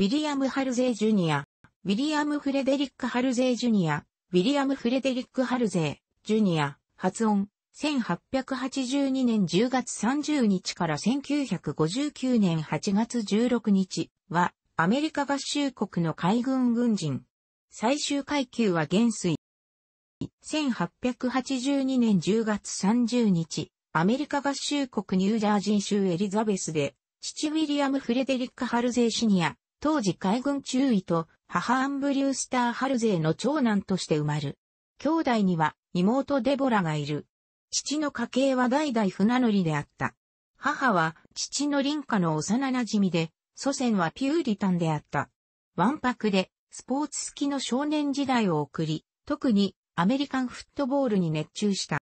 ウィリアム・ハルゼー・ジュニア、ウィリアム・フレデリック・ハルゼー・ジュニア、ウィリアム・フレデリック・ハルゼー、ジュニア、発音、1882年10月30日から1959年8月16日は、アメリカ合衆国の海軍軍人。最終階級は元帥。1882年10月30日、アメリカ合衆国ニュージャージー州エリザベスで、父ウィリアム・フレデリック・ハルゼーシニア、当時海軍中尉と母アンブリュースター・ハルゼーの長男として生まる。兄弟には妹デボラがいる。父の家系は代々船乗りであった。母は父の林家の幼馴染で、祖先はピューリタンであった。ワンパクでスポーツ好きの少年時代を送り、特にアメリカンフットボールに熱中した。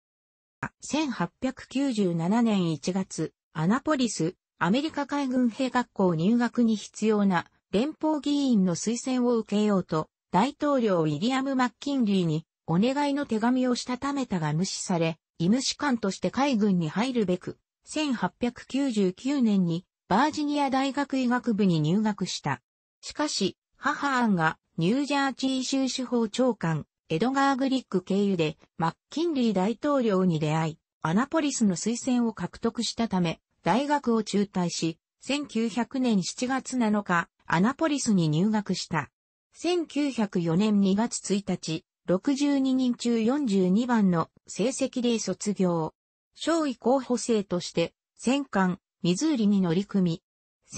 1897年1月、アナポリス、アメリカ海軍兵学校入学に必要な連邦議員の推薦を受けようと、大統領ウィリアム・マッキンリーにお願いの手紙をしたためたが無視され、医務士官として海軍に入るべく、1899年にバージニア大学医学部に入学した。しかし、母アンがニュージャージー州司法長官、エドガー・グリック経由でマッキンリー大統領に出会い、アナポリスの推薦を獲得したため、大学を中退し、1900年7月7日、アナポリスに入学した。1904年2月1日、62人中42番の成績で卒業。少位候補生として、戦艦、ミズーリに乗り組み。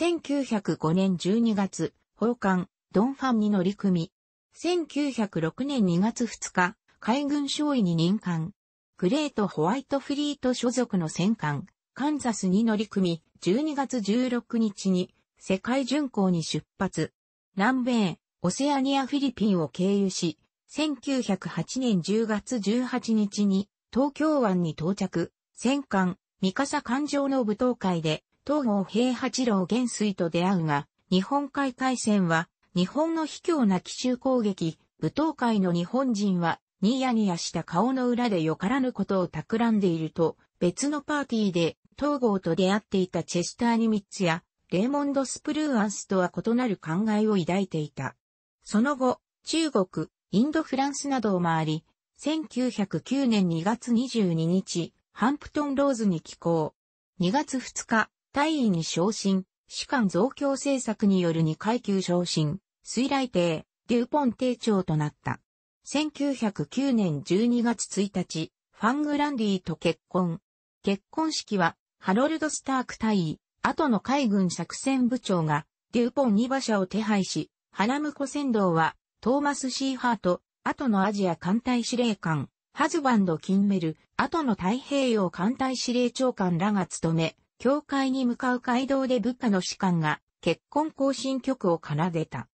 1905年12月、砲艦、ドンファンに乗り組み。1906年2月2日、海軍少尉に任官。グレートホワイトフリート所属の戦艦、カンザスに乗り組み、12月16日に世界巡航に出発。南米、オセアニアフィリピンを経由し、1908年10月18日に東京湾に到着、戦艦、三笠艦上の舞踏会で、東郷平八郎元帥と出会うが、日本海海戦は、日本の卑怯な奇襲攻撃、舞踏会の日本人は、ニヤニヤした顔の裏でよからぬことを企んでいると、別のパーティーで、東郷と出会っていたチェスターニミッツや、レーモンド・スプルーアンスとは異なる考えを抱いていた。その後、中国、インド・フランスなどを回り、1909年2月22日、ハンプトン・ローズに寄港。2月2日、大尉に昇進、士官増強政策による2階級昇進、水来帝、デューポン帝長となった。1909年12月1日、ファングランディと結婚。結婚式は、ハロルド・スターク大尉、後の海軍作戦部長が、デューポン2馬車を手配し、花婿船頭は、トーマス・シーハート、後のアジア艦隊司令官、ハズバンド・キンメル、後の太平洋艦隊司令長官らが務め、教会に向かう街道で部下の士官が、結婚行進曲を奏でた。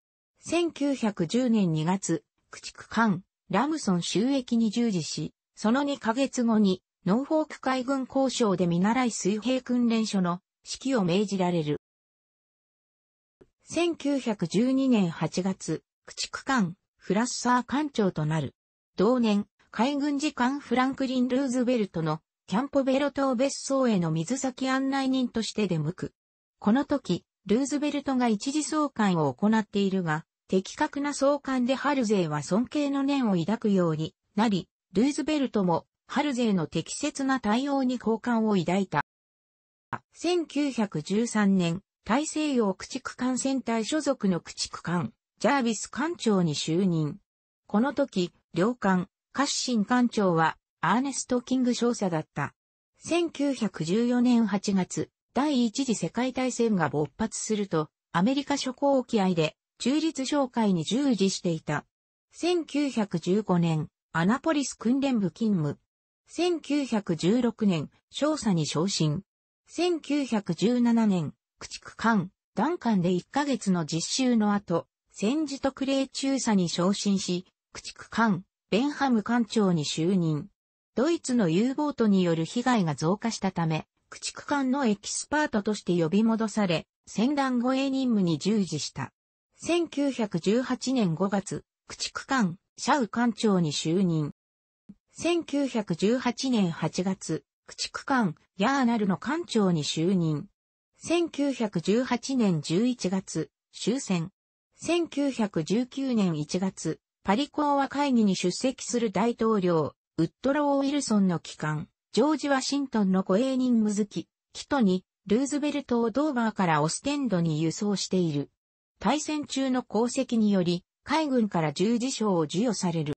1910年2月、駆逐艦、ラムソン収益に従事し、その2ヶ月後に、ノーフォーク海軍交渉で見習い水平訓練所の指揮を命じられる。1912年8月、駆逐艦、フラッサー艦長となる。同年、海軍次官フランクリン・ルーズベルトのキャンポベロ島別荘への水先案内人として出向く。この時、ルーズベルトが一時送還を行っているが、的確な送還でハルゼーは尊敬の念を抱くようになり、ルーズベルトもハルゼーの適切な対応に好感を抱いた。1913年、大西洋駆逐艦船隊所属の駆逐艦、ジャービス艦長に就任。この時、両艦、カッシン艦長は、アーネスト・キング少佐だった。1914年8月、第一次世界大戦が勃発すると、アメリカ諸港沖合で、中立商会に従事していた。1915年、アナポリス訓練部勤務。1916年、少佐に昇進。1917年、駆逐艦、弾艦で1ヶ月の実習の後、戦時特例中佐に昇進し、駆逐艦、ベンハム艦長に就任。ドイツの U ボートによる被害が増加したため、駆逐艦のエキスパートとして呼び戻され、戦団護衛任務に従事した。1918年5月、駆逐艦、シャウ艦長に就任。1918年8月、駆逐艦、ヤーナルの艦長に就任。1918年11月、終戦。1919年1月、パリ講和会議に出席する大統領、ウッドロー・ウィルソンの帰還、ジョージ・ワシントンの護衛任務好き、キトに、ルーズベルトをドーバーからオステンドに輸送している。対戦中の功績により、海軍から十字章を授与される。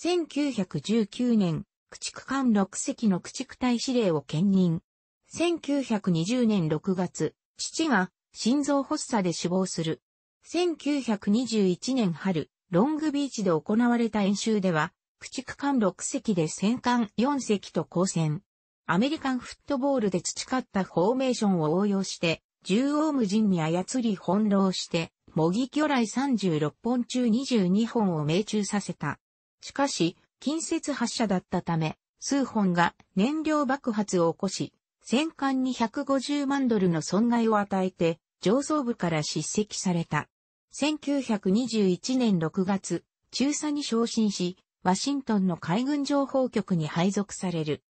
1919年駆逐艦6隻の駆逐隊司令を兼任。1920年6月、父が心臓発作で死亡する。1921年春、ロングビーチで行われた演習では、駆逐艦6隻で戦艦4隻と交戦。アメリカンフットボールで培ったフォーメーションを応用して、縦横無尽に操り翻弄して、模擬魚雷36本中22本を命中させた。しかし、近接発射だったため、数本が燃料爆発を起こし、戦艦に150万ドルの損害を与えて、上層部から叱責された。1921年6月、中佐に昇進し、ワシントンの海軍情報局に配属される。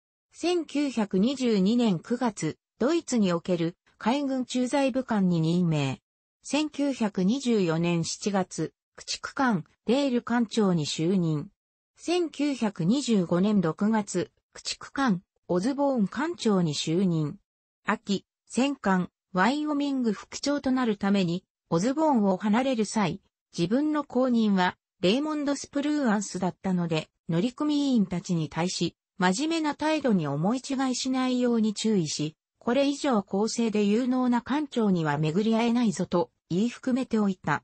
1922年9月、ドイツにおける海軍駐在部官に任命。1924年7月、駆逐艦、デール艦長に就任。1925年6月、駆逐艦、オズボーン艦長に就任。秋、戦艦、ワイオミング副長となるために、オズボーンを離れる際、自分の後任は、レイモンド・スプルーアンスだったので、乗組員たちに対し、真面目な態度に思い違いしないように注意し、これ以上公正で有能な艦長には巡り合えないぞと言い含めておいた。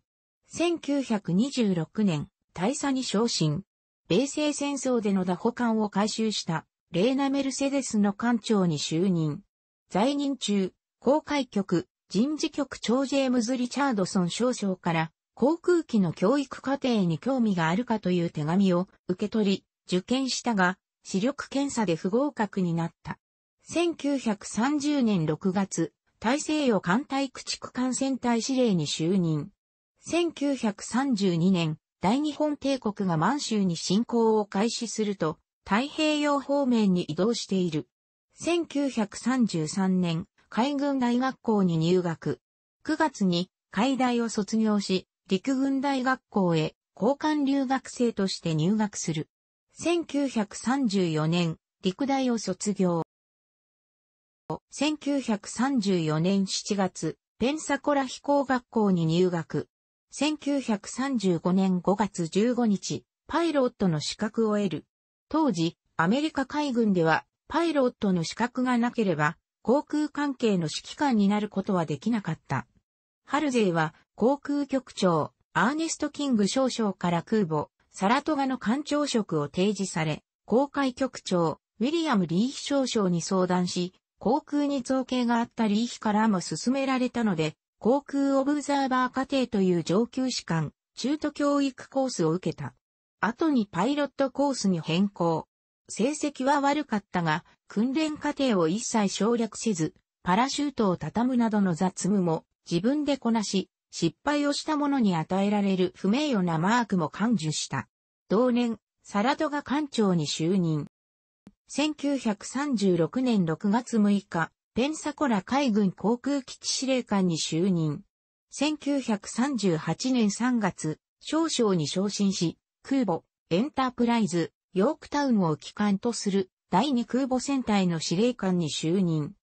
1926年、大佐に昇進。米西戦争での打補艦を回収したレーナ・メルセデスの艦長に就任。在任中、航海局、人事局長ジェームズ・リチャードソン少将から航空機の教育課程に興味があるかという手紙を受け取り、受験したが、視力検査で不合格になった。1930年6月、大西洋艦隊駆逐艦船隊司令に就任。1932年、大日本帝国が満州に侵攻を開始すると、太平洋方面に移動している。1933年、海軍大学校に入学。9月に、海大を卒業し、陸軍大学校へ交換留学生として入学する。1934年、陸大を卒業。1934年7月、ペンサコラ飛行学校に入学。1935年5月15日、パイロットの資格を得る。当時、アメリカ海軍では、パイロットの資格がなければ、航空関係の指揮官になることはできなかった。ハルゼイは、航空局長、アーネスト・キング少将から空母、サラトガの艦長職を提示され、航海局長、ウィリアム・リーヒ少将に相談し、航空に造形があったリーヒからも勧められたので、航空オブザーバー課程という上級士官、中途教育コースを受けた。後にパイロットコースに変更。成績は悪かったが、訓練課程を一切省略せず、パラシュートを畳むなどの雑務も自分でこなし、失敗をした者に与えられる不名誉なマークも感受した。同年、サラトが艦長に就任。1936年6月6日、ペンサコラ海軍航空基地司令官に就任。1938年3月、少将に昇進し、空母、エンタープライズ、ヨークタウンを機関とする第二空母戦隊の司令官に就任。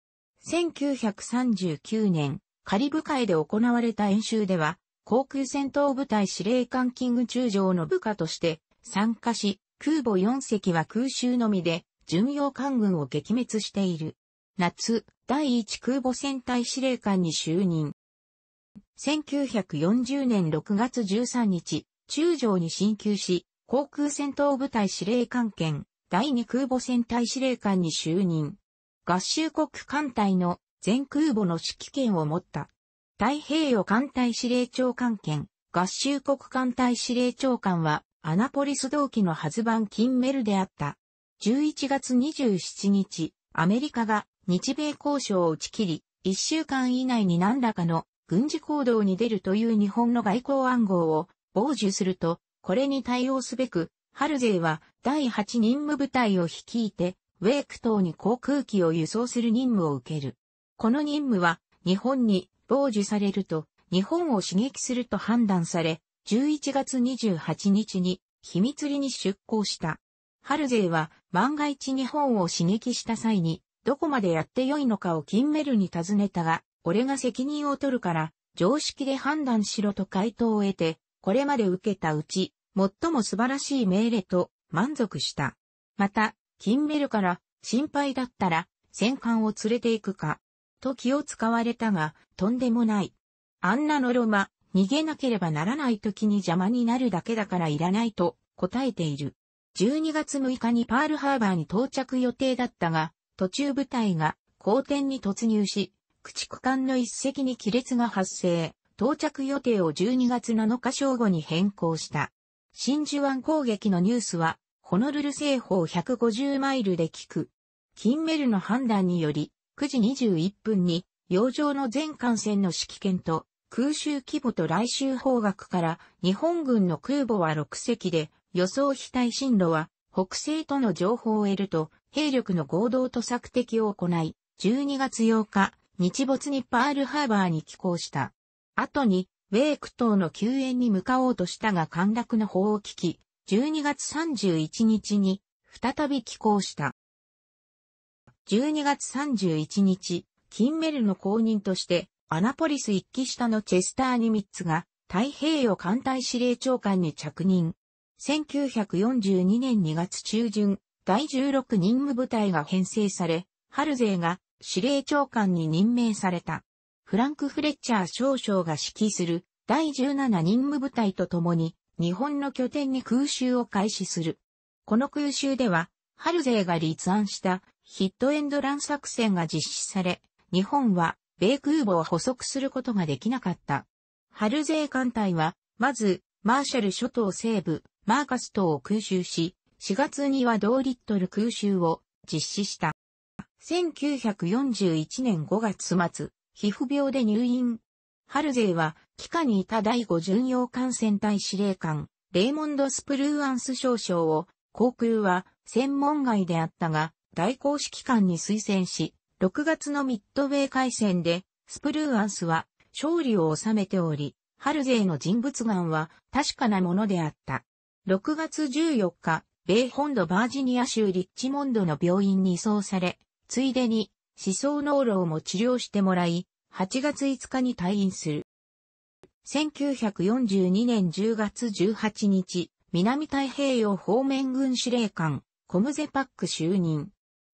1939年、カリブ海で行われた演習では、航空戦闘部隊司令官キング中将の部下として参加し、空母4隻は空襲のみで、巡洋艦軍を撃滅している。夏、第1空母戦隊司令官に就任。1940年6月13日、中将に進級し、航空戦闘部隊司令官兼、第2空母戦隊司令官に就任。合衆国艦隊の全空母の指揮権を持った。太平洋艦隊司令長官兼、合衆国艦隊司令長官は、アナポリス同期の発番キンメルであった。11月27日、アメリカが日米交渉を打ち切り、一週間以内に何らかの軍事行動に出るという日本の外交暗号を傍受すると、これに対応すべく、ハルゼイは第8任務部隊を率いて、ウェーク島に航空機を輸送する任務を受ける。この任務は、日本に傍受されると、日本を刺激すると判断され、11月28日に秘密裏に出港した。ハルゼイは万が一日本を刺激した際にどこまでやってよいのかを金メルに尋ねたが、俺が責任を取るから、常識で判断しろと回答を得て、これまで受けたうち、最も素晴らしい命令と満足した。また、金メルから心配だったら戦艦を連れて行くか、と気を使われたが、とんでもない。あんなのロマ、逃げなければならない時に邪魔になるだけだからいらないと答えている。12月6日にパールハーバーに到着予定だったが、途中部隊が後天に突入し、駆逐艦の一隻に亀裂が発生、到着予定を12月7日正午に変更した。真珠湾攻撃のニュースは、ホノルル西方150マイルで聞く。キンメルの判断により、9時21分に、洋上の全艦船の指揮権と、空襲規模と来襲方角から、日本軍の空母は6隻で、予想非対進路は、北西との情報を得ると、兵力の合同と索敵を行い、12月8日、日没にパールハーバーに寄港した。後に、ウェーク島の救援に向かおうとしたが陥落の方を聞き、12月31日に再び寄港した。12月31日、金メルの公認として、アナポリス一期下のチェスターニミッツが太平洋艦隊司令長官に着任。1942年2月中旬、第16任務部隊が編成され、ハルゼーが司令長官に任命された。フランク・フレッチャー少将が指揮する第17任務部隊と共に日本の拠点に空襲を開始する。この空襲では、ハルゼーが立案したヒットエンドラン作戦が実施され、日本は米空母を捕捉することができなかった。ハルゼー艦隊は、まず、マーシャル諸島西部、マーカス島を空襲し、4月には同リットル空襲を実施した。1941年5月末、皮膚病で入院。ハルゼイは、帰下にいた第5巡洋艦戦隊司令官、レイモンド・スプルーアンス少将を、航空は専門外であったが、大公式揮官に推薦し、6月のミッドウェー海戦で、スプルーアンスは勝利を収めており、ハルゼイの人物眼は確かなものであった。6月14日、米本土バージニア州リッチモンドの病院に移送され、ついでに、思想脳老も治療してもらい、8月5日に退院する。1942年10月18日、南太平洋方面軍司令官、コムゼパック就任。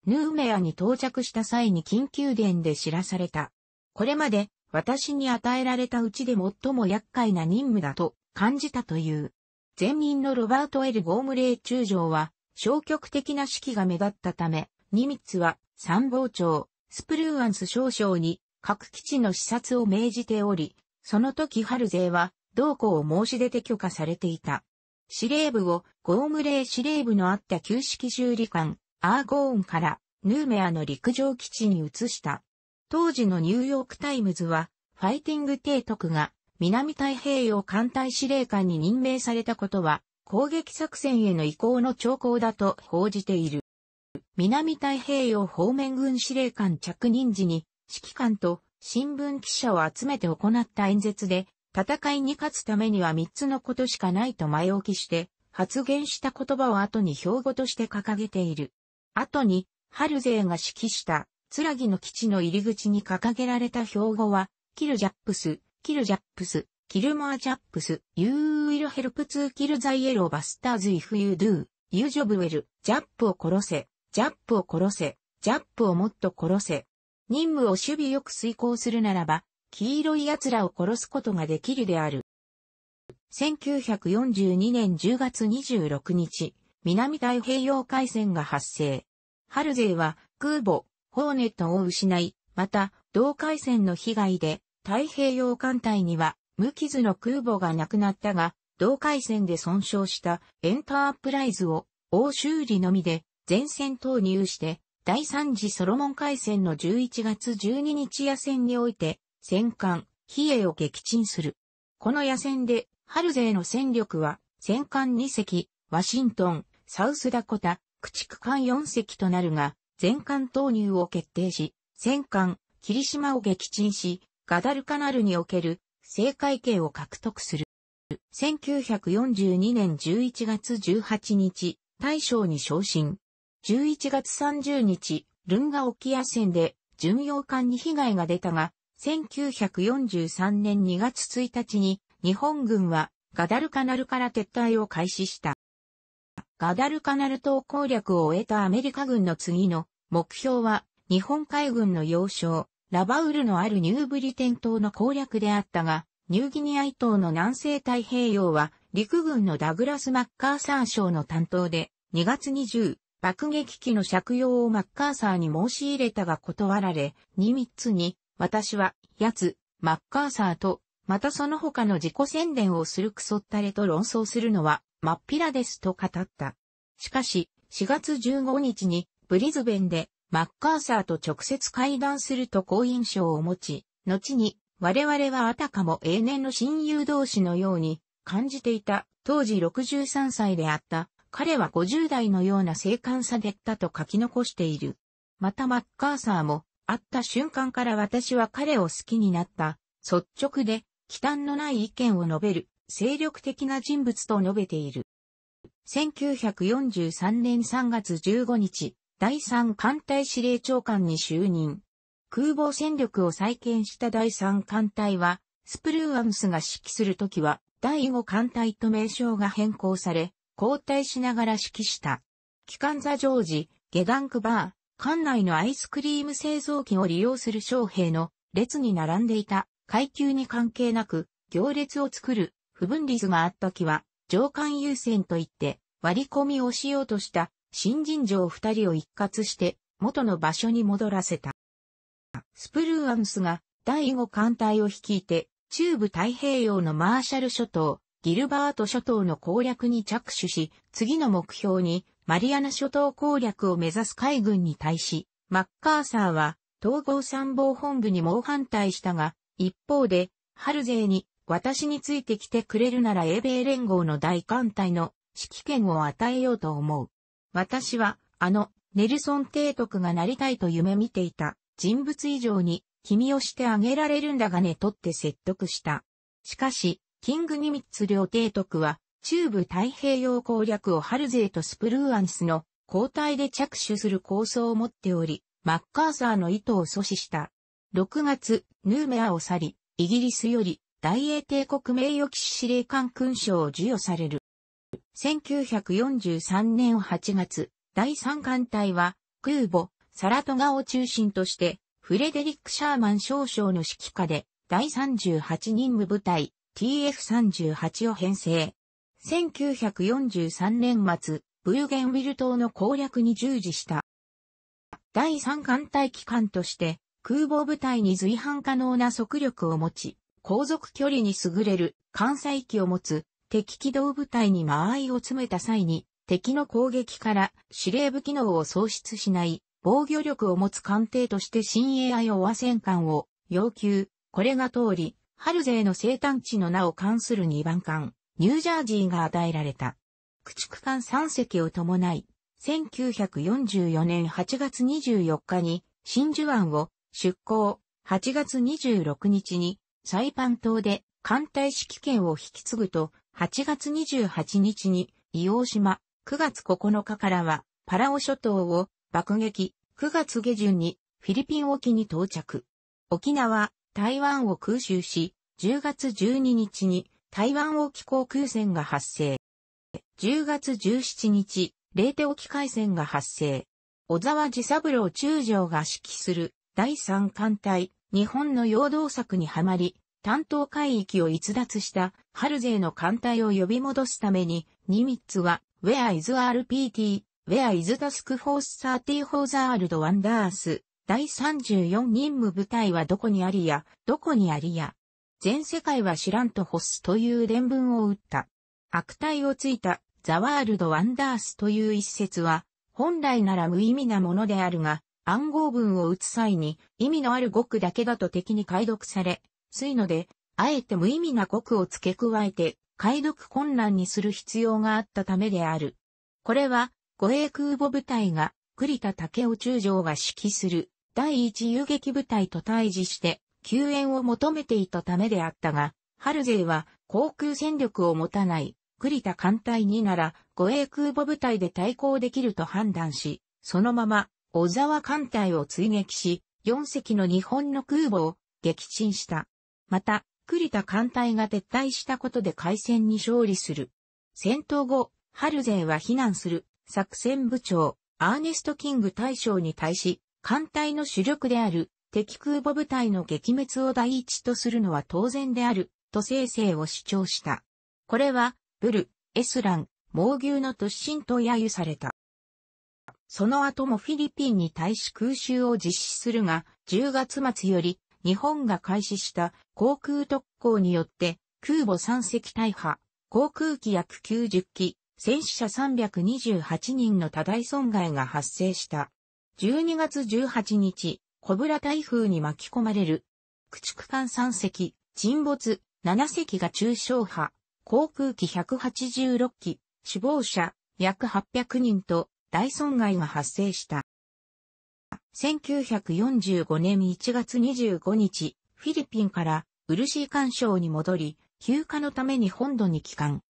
ヌーメアに到着した際に緊急電で知らされた。これまで私に与えられたうちで最も厄介な任務だと感じたという。前任のロバート・エル・ゴームレー中将は、消極的な指揮が目立ったため、ニミッツは参謀長、スプルーアンス少将に各基地の視察を命じており、その時ハルゼーは同行を申し出て許可されていた。司令部をゴームレー司令部のあった旧式修理艦アーゴーンからヌーメアの陸上基地に移した。当時のニューヨークタイムズはファイティング提督が南太平洋艦隊司令官に任命されたことは、攻撃作戦への移行の兆候だと報じている。南太平洋方面軍司令官着任時に、指揮官と新聞記者を集めて行った演説で、戦いに勝つためには3つのことしかないと前置きして、発言した言葉を後に標語として掲げている。後に、ハルゼーが指揮した、つらぎの基地の入り口に掲げられた標語は、キルジャップス、キルジャップス、キルマージャップス、ユーウィルヘルプツーキルザイエローバスターズイフユードゥ、ユージョブウェル、ジャップを殺せ、ジャップを殺せ、ジャップをもっと殺せ。任務を守備よく遂行するならば、黄色い奴らを殺すことができるである。1942年10月26日、南太平洋海戦が発生。ハルゼイは空母、ホーネットを失い、また、同海戦の被害で太平洋艦隊には無傷の空母がなくなったが、同海戦で損傷したエンタープライズを欧修理のみで前線投入して、第3次ソロモン海戦の11月12日夜戦において、戦艦、比叡を撃沈する。この野戦で、ハルゼーの戦力は、戦艦2隻、ワシントン、サウスダコタ、駆逐艦4隻となるが、全艦投入を決定し、戦艦、霧島を撃沈し、ガダルカナルにおける正解権を獲得する。1942年11月18日、大将に昇進。11月30日、ルンガ沖野戦で巡洋艦に被害が出たが、1943年2月1日に日本軍はガダルカナルから撤退を開始した。ガダルカナル島攻略を終えたアメリカ軍の次の目標は日本海軍の要衝ラバウルのあるニューブリテン島の攻略であったが、ニューギニア伊島の南西太平洋は、陸軍のダグラス・マッカーサー省の担当で、2月20、爆撃機の借用をマッカーサーに申し入れたが断られ、2、3つに、私は、やつ、マッカーサーと、またその他の自己宣伝をするクソったれと論争するのは、まっぴらですと語った。しかし、4月15日に、ブリズベンで、マッカーサーと直接会談すると好印象を持ち、後に我々はあたかも永年の親友同士のように感じていた当時63歳であった彼は50代のような精悍さでったと書き残している。またマッカーサーも会った瞬間から私は彼を好きになった率直で忌憚のない意見を述べる精力的な人物と述べている。1943年3月15日、第3艦隊司令長官に就任。空母戦力を再建した第3艦隊は、スプルーアンスが指揮するときは、第5艦隊と名称が変更され、交代しながら指揮した。機関座常時、下段区バー、艦内のアイスクリーム製造機を利用する将兵の列に並んでいた階級に関係なく行列を作る不分率があったきは上官優先といって割り込みをしようとした新人城二人を一括して元の場所に戻らせた。スプルーアンスが第5艦隊を率いて中部太平洋のマーシャル諸島、ギルバート諸島の攻略に着手し、次の目標にマリアナ諸島攻略を目指す海軍に対し、マッカーサーは統合参謀本部に猛反対したが、一方で、ハルゼーに私についてきてくれるなら英米連合の大艦隊の指揮権を与えようと思う。私は、あの、ネルソン提督がなりたいと夢見ていた人物以上に君をしてあげられるんだがねとって説得した。しかし、キングニミッツ領提督は、中部太平洋攻略をハルゼーとスプルーアンスの交代で着手する構想を持っており、マッカーサーの意図を阻止した。6月、ヌーメアを去り、イギリスより大英帝国名誉騎士司令官勲章を授与される。1943年8月、第3艦隊は、空母、サラトガを中心として、フレデリック・シャーマン少将の指揮下で、第38任務部隊、TF38 を編成。1943年末、ブーゲンウィル島の攻略に従事した。第3艦隊機関として、空母部隊に随伴可能な速力を持ち、航続距離に優れる艦載機を持つ敵機動部隊に間合いを詰めた際に、敵の攻撃から司令部機能を喪失しない防御力を持つ艦艇として新 AI を和戦艦を要求。これが通り、春勢の生誕地の名を冠する2番艦、ニュージャージーが与えられた。駆逐艦3隻を伴い、1944年8月24日に真珠湾を出港、8月26日にサイパン島で艦隊指揮権を引き継ぐと、8月28日に伊黄島、9月9日からはパラオ諸島を爆撃、9月下旬にフィリピン沖に到着。沖縄、台湾を空襲し、10月12日に台湾沖航空戦が発生。10月17日、レーテ沖海戦が発生。小沢治三郎中将が指揮する第三艦隊、日本の陽動作にはまり、担当海域を逸脱したハルゼーの艦隊を呼び戻すために、ニミッツは、Where is RPT? Where is Task Force 30 for the World Wonders? 第34任務部隊はどこにありや、どこにありや。全世界は知らんとホすという伝文を打った。悪態をついた、The World Wonders という一節は、本来なら無意味なものであるが、暗号文を打つ際に意味のある語句だけだと敵に解読され、薄いので、あえて無意味な国を付け加えて、解読困難にする必要があったためである。これは、護衛空母部隊が、栗田武雄中将が指揮する、第一遊撃部隊と対峙して、救援を求めていたためであったが、春勢は、航空戦力を持たない、栗田艦隊になら、護衛空母部隊で対抗できると判断し、そのまま、小沢艦隊を追撃し、4隻の日本の空母を撃沈した。また、栗田艦隊が撤退したことで海戦に勝利する。戦闘後、ハルゼーは避難する作戦部長、アーネスト・キング大将に対し、艦隊の主力である敵空母部隊の撃滅を第一とするのは当然である、と生成を主張した。これは、ブル、エスラン、猛牛の突進と揶揄された。その後もフィリピンに対し空襲を実施するが、10月末より日本が開始した航空特攻によって空母3隻大破、航空機約90機、戦死者328人の多大損害が発生した。12月18日、小倉台風に巻き込まれる。駆逐艦3隻、沈没、7隻が中小破、航空機186機、死亡者約800人と大損害が発生した。1945年1月25日、フィリピンからウルシー干渉に戻り、休暇のために本土に帰還。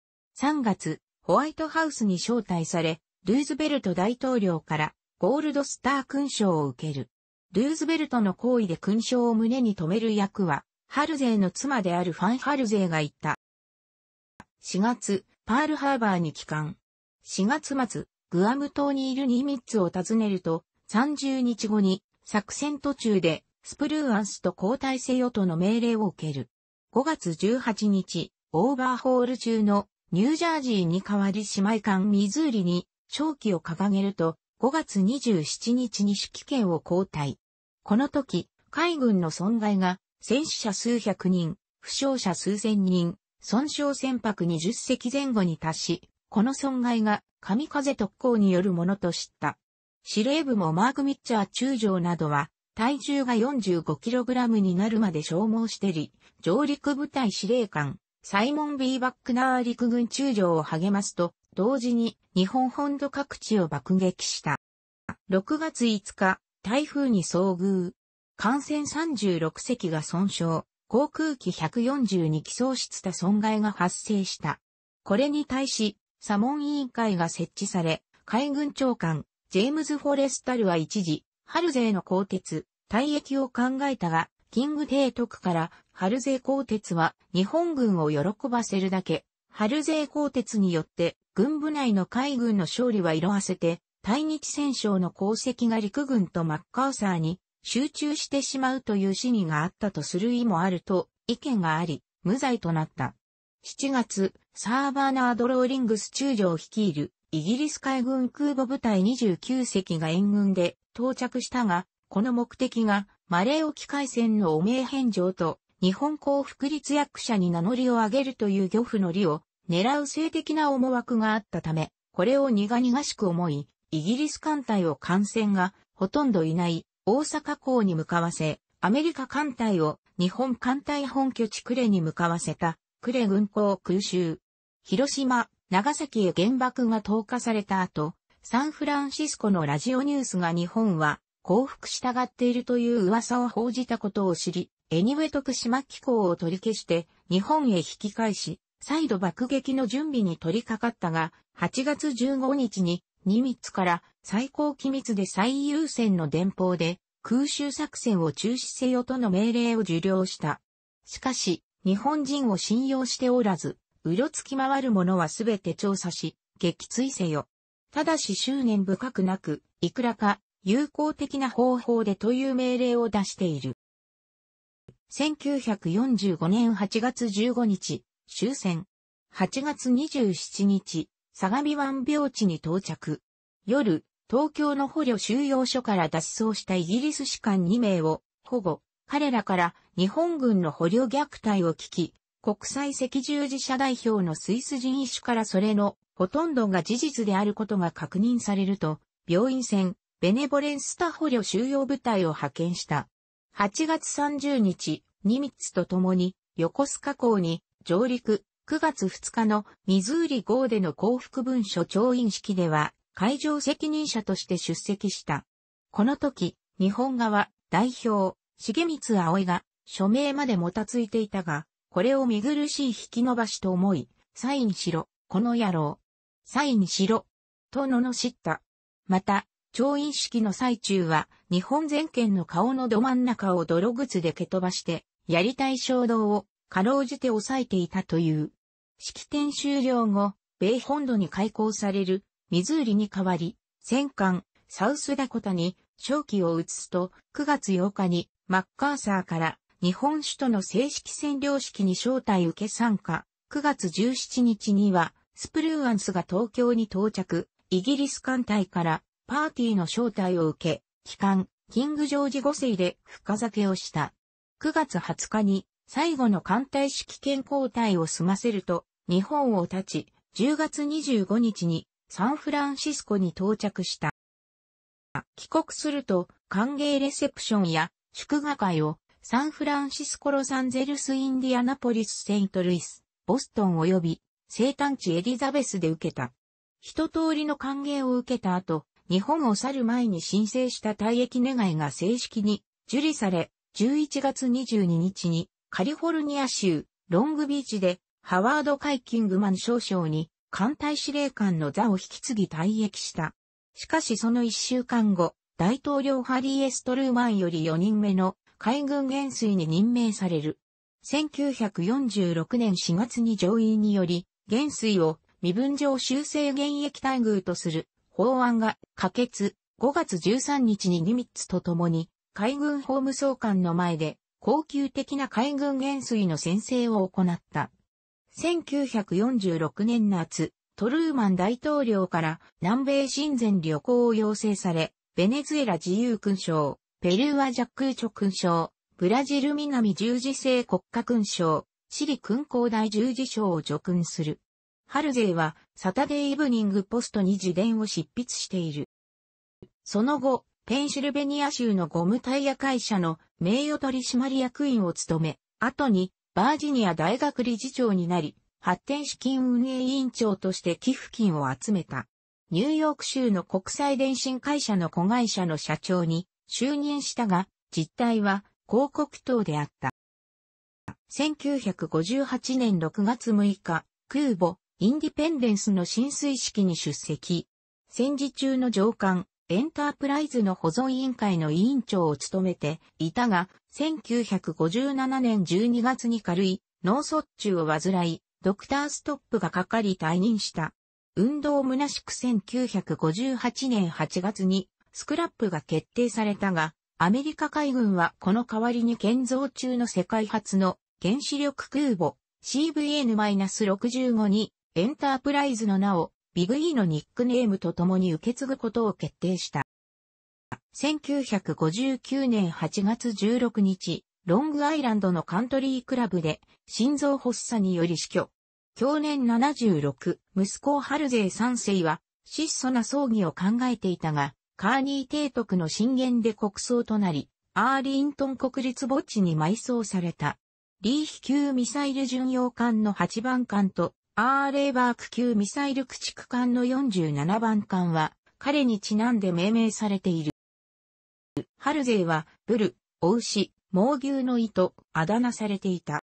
3月、ホワイトハウスに招待され、ルーズベルト大統領からゴールドスター勲章を受ける。ルーズベルトの行為で勲章を胸に留める役は、ハルゼーの妻であるファン・ハルゼーが言った。4月、パールハーバーに帰還。4月末、グアム島にいるニミッツを訪ねると、30日後に作戦途中でスプルーアンスと交代せよとの命令を受ける。5月18日、オーバーホール中のニュージャージーに代わり姉妹艦ミズーリに長期を掲げると5月27日に指揮権を交代。この時、海軍の損害が戦死者数百人、負傷者数千人、損傷船舶20隻前後に達し、この損害が神風特攻によるものと知った。司令部もマーク・ミッチャー中将などは、体重が 45kg になるまで消耗してり、上陸部隊司令官、サイモン・ B・ バックナー陸軍中将を励ますと、同時に日本本土各地を爆撃した。6月5日、台風に遭遇。艦船36隻が損傷、航空機142機喪失た損害が発生した。これに対し、サモン委員会が設置され、海軍長官、ジェームズ・フォレスタルは一時、ハルゼーの鋼鉄、退役を考えたが、キング提督からハルゼー鋼鉄は日本軍を喜ばせるだけ、ハルゼー鋼鉄によって軍部内の海軍の勝利は色あせて、対日戦勝の功績が陸軍とマッカーサーに集中してしまうという死にがあったとする意もあると意見があり、無罪となった。7月、サーバーナード・ローリングス中将を率いるイギリス海軍空母部隊29隻が援軍で到着したが、この目的がマレー沖海戦の汚名返上と日本港福立役者に名乗りを上げるという漁夫の利を狙う性的な思惑があったため、これを苦々しく思い、イギリス艦隊を艦船がほとんどいない大阪港に向かわせ、アメリカ艦隊を日本艦隊本拠地呉に向かわせた呉軍港空襲。広島、長崎へ原爆が投下された後、サンフランシスコのラジオニュースが日本は降伏したがっているという噂を報じたことを知り、エニウェ徳島機構を取り消して日本へ引き返し、再度爆撃の準備に取り掛かったが、8月15日にニミッツから最高機密で最優先の電報で空襲作戦を中止せよとの命令を受領した。しかし、日本人を信用しておらず、うろつき回る者はすべて調査し、撃墜せよ。ただし執念深くなく、いくらか有効的な方法でという命令を出している。1945年8月15日、終戦。8月27日、相模湾病地に到着。夜、東京の捕虜収容所から脱走したイギリス士官2名を保護。彼らから日本軍の捕虜虐待を聞き、国際赤十字社代表のスイス人医師からそれのほとんどが事実であることが確認されると、病院船、ベネボレンスタ捕虜収容部隊を派遣した。8月30日、ニミッツと共に、横須賀港に上陸、9月2日のミズーリ号での幸福文書調印式では、会場責任者として出席した。この時、日本側代表、重光葵が署名までもたついていたが、これを見苦しい引き伸ばしと思い、サインしろ、この野郎。サインしろ、と罵った。また、調印式の最中は、日本全県の顔のど真ん中を泥靴で蹴飛ばして、やりたい衝動を、かろうじて抑えていたという。式典終了後、米本土に開港される、ミズーリに代わり、戦艦、サウスダコタに、正気を移すと、9月8日に、マッカーサーから、日本首都の正式占領式に招待受け参加。9月17日には、スプルーアンスが東京に到着、イギリス艦隊からパーティーの招待を受け、帰還、キングジョージ5世で深酒をした。9月20日に最後の艦隊式健交代を済ませると、日本を立ち、10月25日にサンフランシスコに到着した。帰国すると歓迎レセプションや祝賀会をサンフランシスコロサンゼルスインディアナポリスセントルイス、ボストン及び生誕地エリザベスで受けた。一通りの歓迎を受けた後、日本を去る前に申請した退役願いが正式に受理され、11月22日にカリフォルニア州ロングビーチでハワード・カイ・キングマン少将に艦隊司令官の座を引き継ぎ退役した。しかしその一週間後、大統領ハリー・エストルーマンより4人目の海軍元帥に任命される。1946年4月に上院により、元帥を身分上修正現役待遇とする法案が可決。5月13日にニミッツと共に海軍法務総監の前で高級的な海軍元帥の宣誓を行った。1946年夏、トルーマン大統領から南米親善旅行を要請され、ベネズエラ自由勲章、ペルーはジャックーチョ勲章、ブラジル南十字星国家勲章、チリ勲工大十字章を叙勲する。ハルゼイはサタデーイブニングポストに自伝を執筆している。その後、ペンシルベニア州のゴムタイヤ会社の名誉取締役員を務め、後にバージニア大学理事長になり、発展資金運営委員長として寄付金を集めた。ニューヨーク州の国際電信会社の子会社の社長に就任したが、実態は広告等であった。1958年6月6日、空母、インディペンデンスの浸水式に出席。戦時中の上官、エンタープライズの保存委員会の委員長を務めていたが、1957年12月に軽い脳卒中を患い、ドクターストップがかかり退任した。運動虚しく1958年8月にスクラップが決定されたが、アメリカ海軍はこの代わりに建造中の世界初の原子力空母 CVN-65 にエンタープライズの名をビグ E のニックネームと共に受け継ぐことを決定した。1959年8月16日、ロングアイランドのカントリークラブで心臓発作により死去。去年76、息子ハルゼイ3世は質素な葬儀を考えていたが、カーニー提督の進言で国葬となり、アーリントン国立墓地に埋葬された。リーヒ級ミサイル巡洋艦の8番艦と、アーレーバーク級ミサイル駆逐艦の47番艦は、彼にちなんで命名されている。ハルゼイは、ブル、お牛、猛牛の糸、あだ名されていた。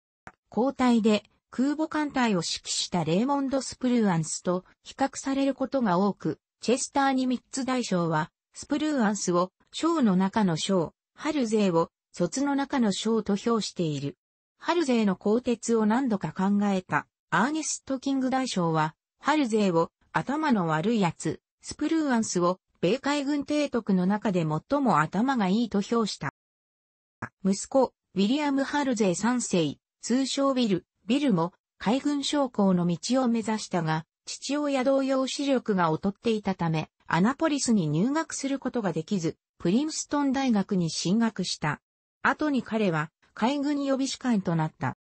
交代で空母艦隊を指揮したレーモンド・スプルーアンスと比較されることが多く、チェスターニミッツ大将はスプルーアンスを、章の中の章、春勢を、卒の中の章と評している。春勢の鋼鉄を何度か考えた、アーネスト・キング大将は、春勢を、頭の悪いやつ、スプルーアンスを、米海軍提督の中で最も頭がいいと評した。息子、ウィリアム・ハルゼイ3世、通称ビル、ビルも、海軍将校の道を目指したが、父親同様視力が劣っていたため、アナポリスに入学することができず、プリンストン大学に進学した。後に彼は海軍予備士官となった。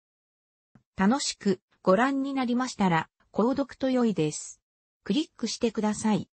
楽しくご覧になりましたら、購読と良いです。クリックしてください。